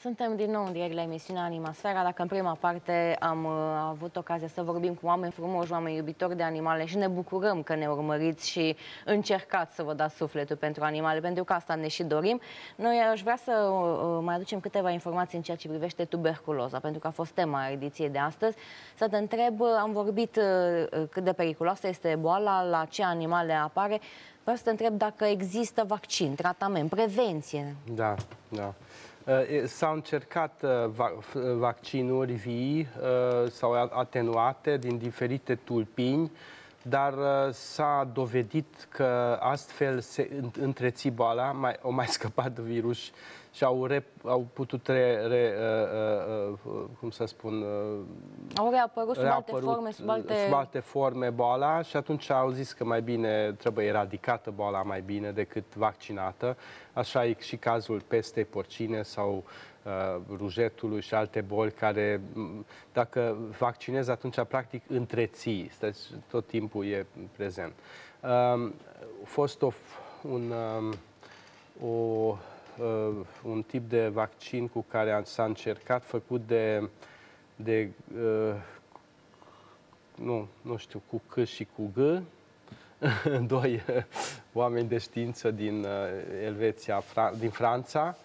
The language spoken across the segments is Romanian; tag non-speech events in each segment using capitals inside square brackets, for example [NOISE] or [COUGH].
Suntem din nou în direct la emisiunea Animasfera. Dacă în prima parte am uh, avut ocazia să vorbim cu oameni frumoși, oameni iubitori de animale și ne bucurăm că ne urmăriți și încercați să vă dați sufletul pentru animale, pentru că asta ne și dorim. Noi aș vrea să uh, uh, mai aducem câteva informații în ceea ce privește tuberculoza, pentru că a fost tema ediției de astăzi. Să te întreb, am vorbit cât de periculoasă este boala, la ce animale apare. Vreau să te întreb dacă există vaccin, tratament, prevenție. Da, da. Uh, s-au încercat uh, uh, vaccinuri vii sau atenuate din diferite tulpini, dar s-a dovedit că astfel se întreții boala, mai, o mai [LAUGHS] scăpat virus și au, re, au putut re, re, uh uh, uh, uh, cum să spun... Uh, au reapărut sub alte forme, sub alte... sub alte forme boala și atunci au zis că mai bine trebuie eradicată boala mai bine decât vaccinată. Așa e și cazul pestei porcine sau uh, rujetului și alte boli care, dacă vaccinezi, atunci practic întreții, deci tot timpul e prezent. Um, a fost o, un, um, o un tip de vaccin cu care s-a încercat, făcut de, de uh, nu, nu știu, cu C și cu G, [LAUGHS] doi uh, oameni de știință din uh, Elveția, Fra- din Franța,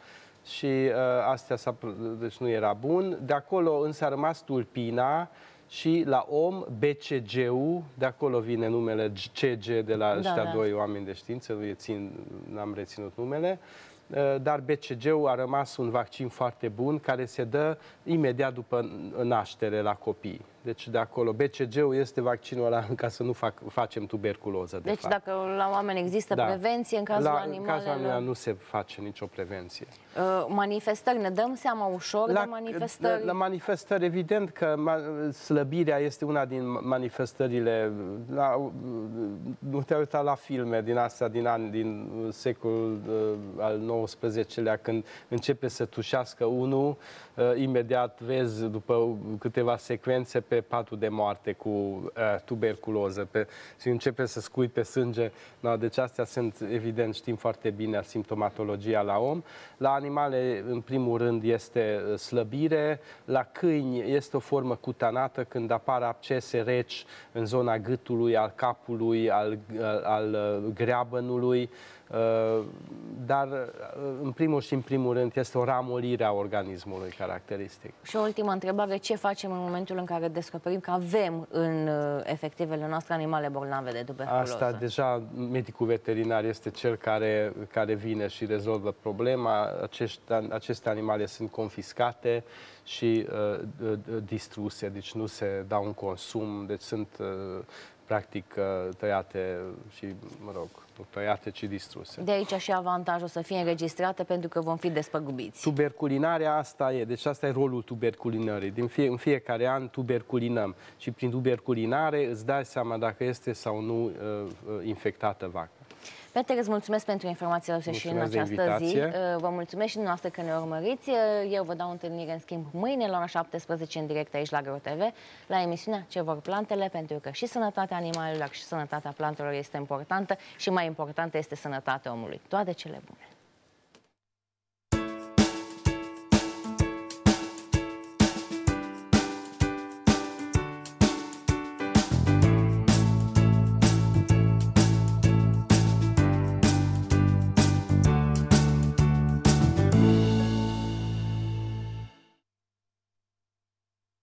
și uh, astea s-a, deci nu era bun. De acolo însă a rămas tulpina și la om BCGU. de acolo vine numele CG de la da, ăștia da. doi oameni de știință, nu țin, n-am reținut numele, uh, Eh, dar BCG-ul a rămas un vaccin foarte bun care se dă imediat după naștere la copii. Deci de acolo. BCG-ul este vaccinul ăla [LAUGHS] ca să nu fac, facem tuberculoză, de Deci fapt. dacă la oameni există da. prevenție, în cazul la, animalelor... În cazul animalelor nu se face nicio prevenție. Uh, manifestări, ne dăm seama ușor la, de manifestări? La, la manifestări, evident că ma, slăbirea este una din manifestările. La, nu te uita la filme din astea, din an din secolul uh, al XIX-lea, când începe să tușească unul, uh, imediat vezi după câteva secvențe pe pe patul de moarte cu uh, tuberculoză, pe, și începe să scui pe sânge. No, da, Deci astea sunt, evident, știm foarte bine simptomatologia la om. La animale, în primul rând, este uh, slăbire. La câini este o formă cutanată când apar abcese reci în zona gâtului, al capului, al, uh, al, al uh, greabănului. dar în primul și în primul rând este o ramolire a organismului caracteristic. Și o ultimă întrebare, ce facem în momentul în care descoperim că avem în uh, efectivele noastre animale bolnave de tuberculoză. Asta deja medicul veterinar este cel care, care vine și rezolvă problema. Acești, aceste animale sunt confiscate și uh, distruse, deci nu se dau un consum, deci sunt uh, practic uh, tăiate și, mă rog, tăiate, și distruse. De aici și avantajul să fie înregistrate pentru că vom fi despăgubiți. Tuberculinarea asta e, deci asta e rolul tuberculinării. Din fie, în fiecare an tuberculinăm și prin tuberculinare îți dai seama dacă este sau nu uh, uh infectată vaca. Peter, îți mulțumesc pentru informațiile aduse și în această zi. Vă mulțumesc și dumneavoastră că ne urmăriți. Eu vă dau întâlnire, în schimb, mâine la ora 17 în direct aici la TV, la emisiunea Ce vor plantele, pentru că și sănătatea animalelor și sănătatea plantelor este importantă și mai importantă este sănătatea omului. Toate cele bune!